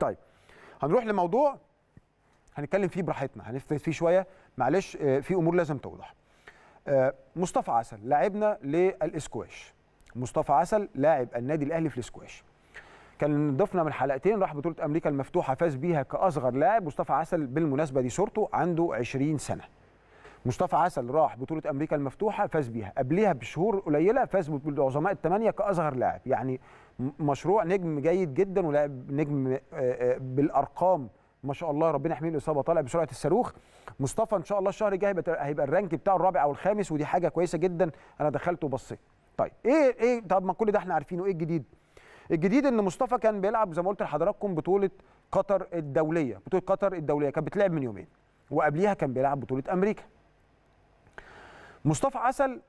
طيب هنروح لموضوع هنتكلم فيه براحتنا هنفتت فيه شويه معلش آه، في امور لازم توضح آه، مصطفى عسل لاعبنا للاسكواش مصطفى عسل لاعب النادي الاهلي في الاسكواش كان ضفنا من حلقتين راح بطوله امريكا المفتوحه فاز بيها كاصغر لاعب مصطفى عسل بالمناسبه دي صورته عنده 20 سنه مصطفى عسل راح بطوله امريكا المفتوحه فاز بيها قبلها بشهور قليله فاز بالعظماء الثمانيه كاصغر لاعب يعني مشروع نجم جيد جدا ولاعب نجم آه، آه، بالارقام ما شاء الله ربنا يحميه الاصابه طالع بسرعه الصاروخ مصطفى ان شاء الله الشهر الجاي هيبقى هيبقى الرانك بتاعه الرابع او الخامس ودي حاجه كويسه جدا انا دخلت وبصيت طيب ايه ايه طب ما كل ده احنا عارفينه ايه الجديد الجديد ان مصطفى كان بيلعب زي ما قلت لحضراتكم بطوله قطر الدوليه بطوله قطر الدوليه كانت بتلعب من يومين وقبليها كان بيلعب بطوله امريكا مصطفى عسل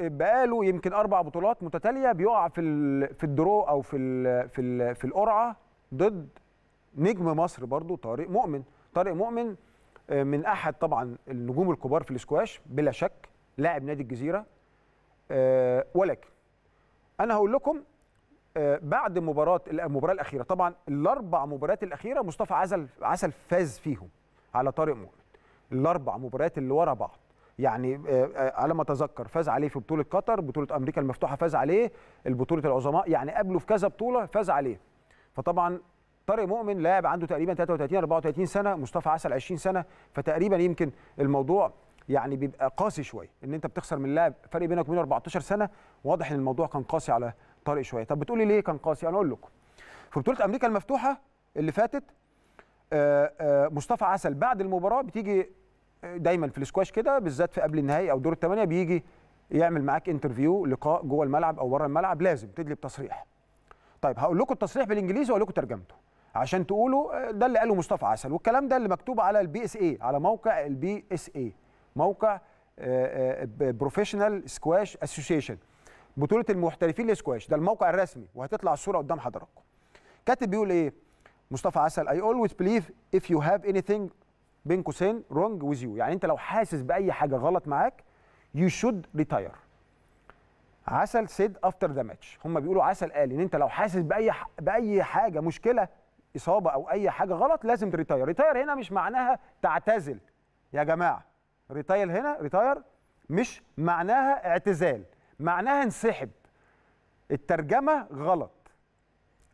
بقاله يمكن اربع بطولات متتاليه بيقع في في الدرو او في الـ في الـ في القرعه ضد نجم مصر برضو طارق مؤمن طارق مؤمن آه، من احد طبعا النجوم الكبار في الاسكواش بلا شك لاعب نادي الجزيره آه، ولكن انا هقول لكم آه، بعد مباراه المباراه الاخيره طبعا الاربع مباريات الاخيره مصطفى عسل عسل فاز فيهم على طارق مؤمن الاربع مباريات اللي ورا بعض يعني آه، آه، على ما اتذكر فاز عليه في بطوله قطر بطوله امريكا المفتوحه فاز عليه البطوله العظماء يعني قبله في كذا بطوله فاز عليه فطبعا طارق مؤمن لاعب عنده تقريبا 33 34 سنه مصطفى عسل 20 سنه فتقريبا يمكن الموضوع يعني بيبقى قاسي شويه ان انت بتخسر من لاعب فرق بينك وبينه 14 سنه واضح ان الموضوع كان قاسي على طارق شويه طب بتقولي ليه كان قاسي انا اقول لكم في بطوله امريكا المفتوحه اللي فاتت آه، مصطفى عسل بعد المباراه بتيجي دايما في السكواش كده بالذات في قبل النهائي او دور الثمانيه بيجي يعمل معاك انترفيو لقاء جوه الملعب او بره الملعب لازم تدلي بتصريح طيب هقول لكم التصريح بالانجليزي واقول لكم ترجمته عشان تقولوا آه، ده اللي قاله مصطفى عسل والكلام ده اللي مكتوب على البي اس اي على موقع البي اس اي موقع بروفيشنال سكواش اسوسيشن بطوله المحترفين للسكواش ده الموقع الرسمي وهتطلع الصوره قدام حضراتكم كاتب بيقول ايه مصطفى عسل I always believe if you have anything بين قوسين رونج ويز يو يعني انت لو حاسس باي حاجه غلط معاك يو شود ريتاير عسل سيد افتر ذا ماتش هم بيقولوا عسل قال ان انت لو حاسس باي ح... باي حاجه مشكله اصابه او اي حاجه غلط لازم تريتاير ريتاير هنا مش معناها تعتزل يا جماعه ريتاير هنا ريتاير مش معناها اعتزال معناها انسحب الترجمه غلط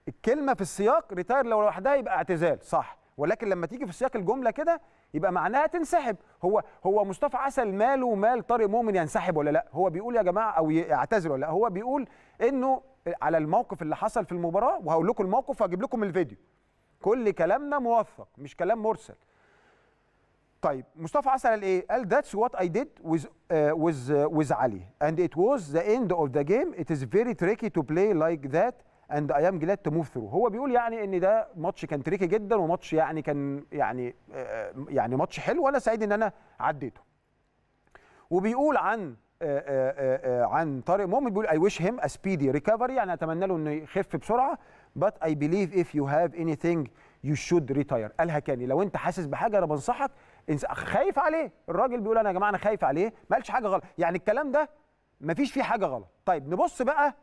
الكلمه في السياق ريتاير لو لوحدها يبقى اعتزال صح ولكن لما تيجي في سياق الجمله كده يبقى معناها تنسحب هو هو مصطفى عسل ماله ومال طارق مؤمن ينسحب ولا لا هو بيقول يا جماعه او يعتذر ولا لا هو بيقول انه على الموقف اللي حصل في المباراه وهقول لكم الموقف وهجيب لكم الفيديو كل كلامنا موثق مش كلام مرسل طيب مصطفى عسل قال ايه قال that's what I did with uh, with uh, with علي and it was the end of the game it is very tricky to play like that اند ايام جلاد تو موف ثرو هو بيقول يعني ان ده ماتش كان تريكي جدا وماتش يعني كان يعني آه، يعني ماتش حلو وانا سعيد ان انا عديته وبيقول عن آه، آه، عن طارق مؤمن بيقول اي ويش هيم ا سبيدي ريكفري يعني اتمنى له انه يخف بسرعه بات اي بليف اف يو هاف اني ثينج يو شود ريتاير قالها كاني لو انت حاسس بحاجه انا بنصحك خايف عليه الراجل بيقول انا يا جماعه انا خايف عليه ما قالش حاجه غلط يعني الكلام ده ما فيش فيه حاجه غلط طيب نبص بقى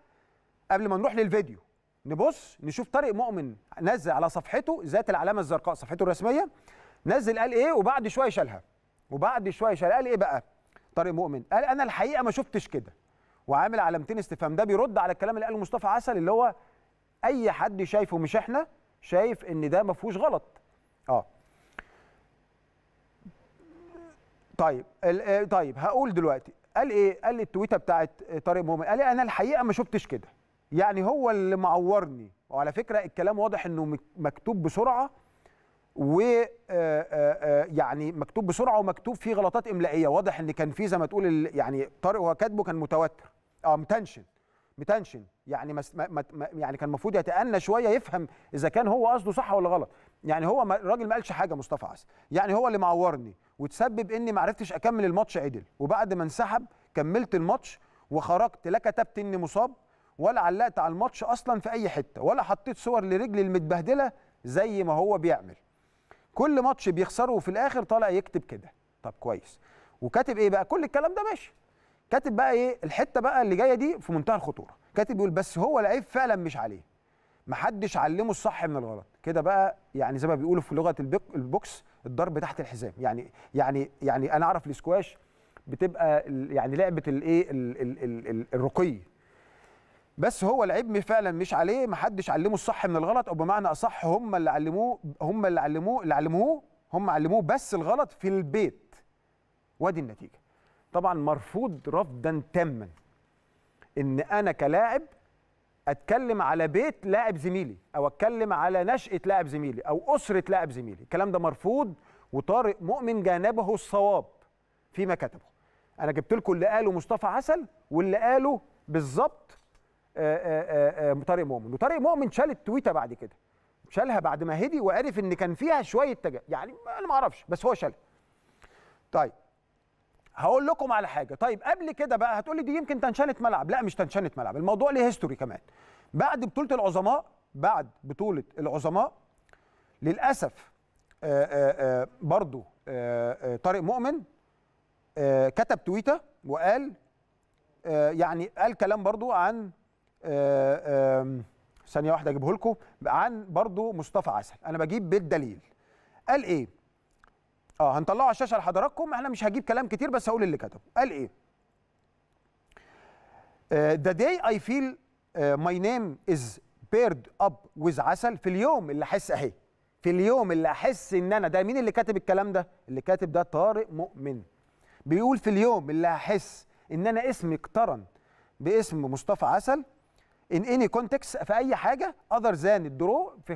قبل ما نروح للفيديو نبص نشوف طارق مؤمن نزل على صفحته ذات العلامه الزرقاء صفحته الرسميه نزل قال ايه وبعد شويه شالها وبعد شويه شالها قال ايه بقى طارق مؤمن قال انا الحقيقه ما شفتش كده وعامل علامتين استفهام ده بيرد على الكلام اللي قاله مصطفى عسل اللي هو اي حد شايفه مش احنا شايف ان ده ما فيهوش غلط اه طيب آه، طيب هقول دلوقتي قال ايه قال التويته بتاعت طارق مؤمن قال انا الحقيقه ما شفتش كده يعني هو اللي معورني وعلى فكره الكلام واضح انه مكتوب بسرعه و يعني مكتوب بسرعه ومكتوب فيه غلطات املائيه واضح ان كان فيه زي ما تقول يعني طارق وهو كاتبه كان متوتر اه متنشن متنشن يعني ما ما يعني كان المفروض يتأنى شويه يفهم اذا كان هو قصده صح ولا غلط يعني هو الراجل ما قالش حاجه مصطفى عسل يعني هو اللي معورني وتسبب اني ما عرفتش اكمل الماتش عدل وبعد ما انسحب كملت الماتش وخرجت لا كتبت اني مصاب ولا علقت على الماتش اصلا في اي حته ولا حطيت صور لرجلي المتبهدله زي ما هو بيعمل كل ماتش بيخسره وفي الاخر طالع يكتب كده طب كويس وكاتب ايه بقى كل الكلام ده ماشي كاتب بقى ايه الحته بقى اللي جايه دي في منتهى الخطوره كاتب بيقول بس هو العيب فعلا مش عليه محدش علمه الصح من الغلط كده بقى يعني زي ما بيقولوا في لغه البوكس الضرب تحت الحزام يعني يعني يعني انا اعرف الاسكواش بتبقى يعني لعبه الايه الرقي بس هو العيب فعلا مش عليه ما حدش علمه الصح من الغلط او بمعنى اصح هم اللي علموه هم اللي علموه اللي علموه هم علموه بس الغلط في البيت وادي النتيجه طبعا مرفوض رفضا تاما ان انا كلاعب اتكلم على بيت لاعب زميلي او اتكلم على نشاه لاعب زميلي او اسره لاعب زميلي الكلام ده مرفوض وطارق مؤمن جانبه الصواب فيما كتبه انا جبت لكم اللي قاله مصطفى عسل واللي قاله بالظبط آه، آه، آه، طارق مؤمن وطارق مؤمن شال التويته بعد كده شالها بعد ما هدي وعرف ان كان فيها شويه تجا يعني انا ما اعرفش بس هو شالها طيب هقول لكم على حاجه طيب قبل كده بقى هتقولي دي يمكن تنشنه ملعب لا مش تنشنه ملعب الموضوع ليه هيستوري كمان بعد بطوله العظماء بعد بطوله العظماء للاسف برضه برضو طارق مؤمن كتب تويته وقال يعني قال كلام برضو عن آه، ثانيه واحده اجيبه لكم عن برضو مصطفى عسل انا بجيب بالدليل قال ايه اه هنطلعه على الشاشه لحضراتكم احنا مش هجيب كلام كتير بس هقول اللي كتبه قال ايه ذا داي اي فيل ماي نيم از بيرد اب ويز عسل في اليوم اللي احس اهي في اليوم اللي احس ان انا ده مين اللي كاتب الكلام ده اللي كاتب ده طارق مؤمن بيقول في اليوم اللي هحس ان انا اسمي اقترن باسم مصطفى عسل ان اني كونتكست في اي حاجه اذر ذان الدرو في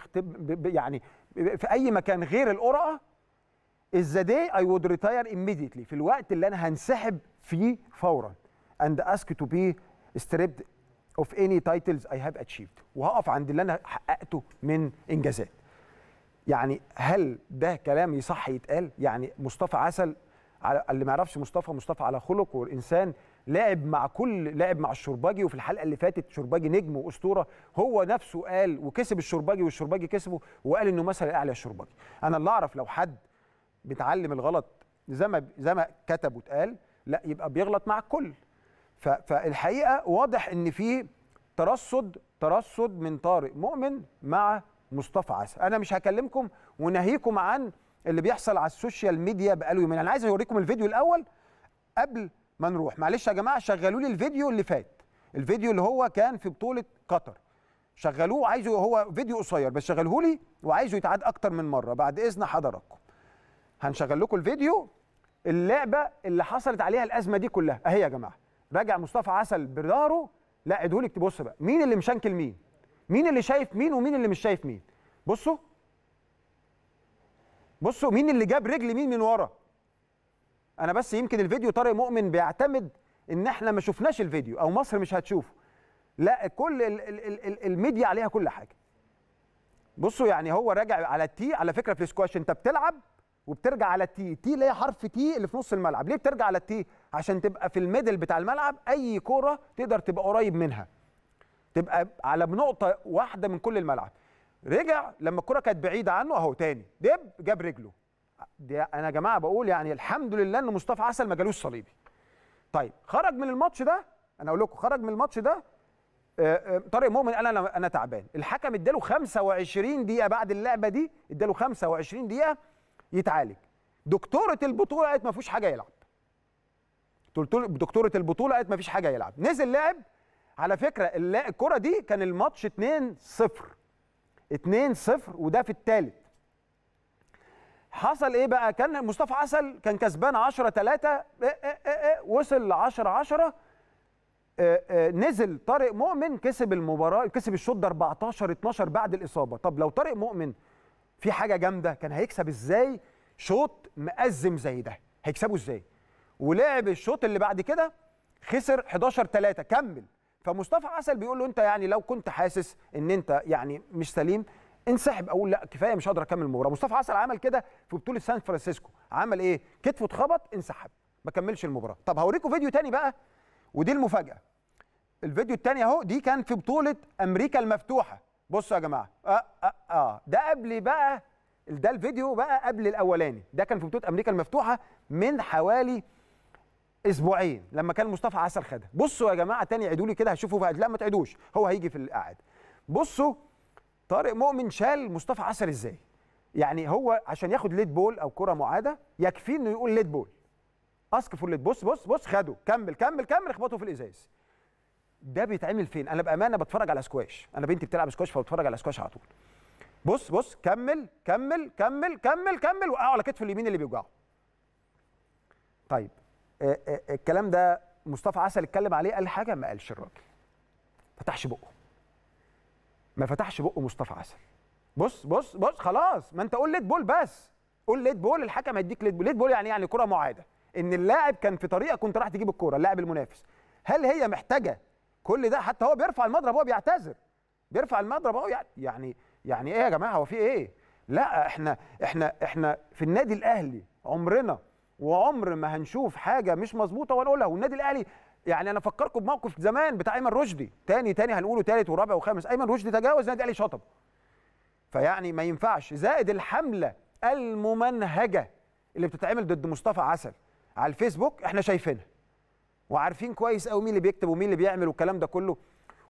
يعني في اي مكان غير القرعه ذا داي اي وود ريتاير immediately في الوقت اللي انا هنسحب فيه فورا اند اسك تو بي stripped of any titles I have achieved وهقف عند اللي انا حققته من انجازات يعني هل ده كلام يصح يتقال يعني مصطفى عسل على اللي ما يعرفش مصطفى مصطفى على خلق والانسان لعب مع كل لعب مع الشرباجي وفي الحلقه اللي فاتت شرباجي نجم واسطوره هو نفسه قال وكسب الشرباجي والشرباجي كسبه وقال انه مثل الاعلى الشرباجي انا اللي اعرف لو حد بيتعلم الغلط زي ما زي ما كتب واتقال لا يبقى بيغلط مع الكل فالحقيقه واضح ان في ترصد ترصد من طارق مؤمن مع مصطفى عسى انا مش هكلمكم وناهيكم عن اللي بيحصل على السوشيال ميديا بقاله يومين انا عايز اوريكم الفيديو الاول قبل ما نروح معلش يا جماعه شغلوا لي الفيديو اللي فات الفيديو اللي هو كان في بطوله قطر شغلوه عايزه هو فيديو قصير بس شغله لي وعايزه يتعاد اكتر من مره بعد اذن حضراتكم هنشغل لكم الفيديو اللعبه اللي حصلت عليها الازمه دي كلها اهي يا جماعه راجع مصطفى عسل بداره لا ادهولك تبص بقى مين اللي مشنكل مين مين اللي شايف مين ومين اللي مش شايف مين بصوا بصوا مين اللي جاب رجل مين من ورا انا بس يمكن الفيديو طارق مؤمن بيعتمد ان احنا ما شفناش الفيديو او مصر مش هتشوفه لا كل الـ الـ الـ الـ الميديا عليها كل حاجه بصوا يعني هو راجع على التي على فكره في السكواش انت بتلعب وبترجع على التي تي اللي هي حرف تي اللي في نص الملعب ليه بترجع على التي عشان تبقى في الميدل بتاع الملعب اي كوره تقدر تبقى قريب منها تبقى على بنقطه واحده من كل الملعب رجع لما الكوره كانت بعيده عنه اهو تاني دب جاب رجله دي انا يا جماعه بقول يعني الحمد لله ان مصطفى عسل ما جالوش صليبي طيب خرج من الماتش ده انا اقول لكم خرج من الماتش ده آه، آه، طارق مؤمن قال انا انا تعبان الحكم اداله 25 دقيقه بعد اللعبه دي اداله 25 دقيقه يتعالج دكتوره البطوله قالت ما فيهوش حاجه يلعب دكتوره البطوله قالت ما فيش حاجه يلعب نزل لعب على فكره الكره دي كان الماتش 2 0 2 0 وده في الثالث حصل ايه بقى كان مصطفى عسل كان كسبان 10 3 إيه، إيه،, إيه إيه إيه وصل ل 10 10 نزل طارق مؤمن كسب المباراه كسب الشوط ده 14 12 بعد الاصابه طب لو طارق مؤمن في حاجه جامده كان هيكسب ازاي شوط مأزم زي ده هيكسبه ازاي ولعب الشوط اللي بعد كده خسر 11 3 كمل فمصطفى عسل بيقول له انت يعني لو كنت حاسس ان انت يعني مش سليم انسحب اقول لا كفايه مش هقدر اكمل المباراه مصطفى عسل عمل كده في بطوله سان فرانسيسكو عمل ايه كتفه اتخبط انسحب ما كملش المباراه طب هوريكم فيديو تاني بقى ودي المفاجاه الفيديو التاني اهو دي كان في بطوله امريكا المفتوحه بصوا يا جماعه اه اه, آه. ده قبل بقى ده الفيديو بقى قبل الاولاني ده كان في بطوله امريكا المفتوحه من حوالي اسبوعين لما كان مصطفى عسل خدها بصوا يا جماعه تاني عيدوا لي كده هشوفه بعد لا ما تعيدوش هو هيجي في القعد بصوا طارق مؤمن شال مصطفى عسل ازاي يعني هو عشان ياخد ليد بول او كره معاده يكفيه انه يقول ليد بول اسك فور ليد بص بص بص خده كمل كمل كمل اخبطه في الازاز ده بيتعمل فين انا بامانه بتفرج على سكواش انا بنتي بتلعب سكواش فبتفرج على سكواش على طول بص بص كمل كمل كمل كمل كمل وقعه على كتفه اليمين اللي بيوجعه طيب آه، آه، آه، الكلام ده مصطفى عسل اتكلم عليه قال حاجه ما قالش الراجل فتحش بقه ما فتحش بقه مصطفى عسل بص بص بص خلاص ما انت قول ليد بول بس قول ليد بول الحكم هيديك ليد بول ليد بول يعني يعني كره معاده ان اللاعب كان في طريقه كنت راح تجيب الكره اللاعب المنافس هل هي محتاجه كل ده حتى هو بيرفع المضرب وهو بيعتذر بيرفع المضرب هو يعني،, يعني يعني ايه يا جماعه هو في ايه لا احنا احنا احنا في النادي الاهلي عمرنا وعمر ما هنشوف حاجه مش مظبوطه ونقولها والنادي الاهلي يعني انا افكركم بموقف زمان بتاع ايمن رشدي تاني تاني هنقوله تالت ورابع وخامس ايمن رشدي تجاوز نادي الاهلي شطب فيعني ما ينفعش زائد الحمله الممنهجه اللي بتتعمل ضد مصطفى عسل على الفيسبوك احنا شايفينها وعارفين كويس قوي مين اللي بيكتب ومين اللي بيعمل والكلام ده كله